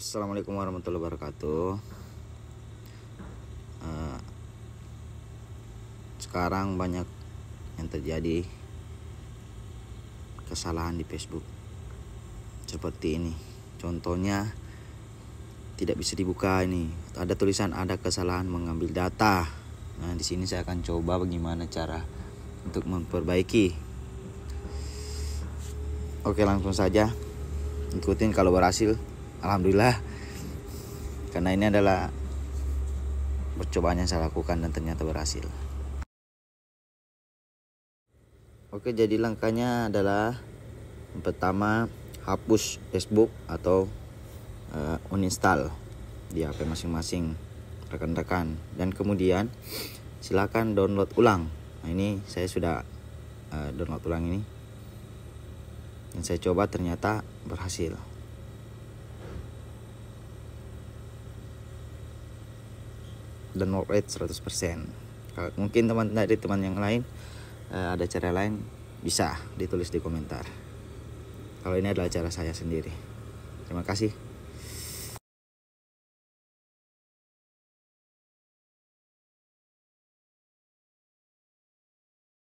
Assalamualaikum warahmatullahi wabarakatuh eh, Sekarang banyak yang terjadi Kesalahan di Facebook Seperti ini Contohnya Tidak bisa dibuka ini Ada tulisan ada kesalahan mengambil data Nah di sini saya akan coba bagaimana cara Untuk memperbaiki Oke langsung saja Ikutin kalau berhasil alhamdulillah karena ini adalah percobaan yang saya lakukan dan ternyata berhasil oke jadi langkahnya adalah yang pertama hapus Facebook atau uh, uninstall di HP masing-masing rekan-rekan dan kemudian silakan download ulang nah ini saya sudah uh, download ulang ini dan saya coba ternyata berhasil the North rate 100% mungkin teman dari teman yang lain eh, ada cara lain bisa ditulis di komentar kalau ini adalah cara saya sendiri terima kasih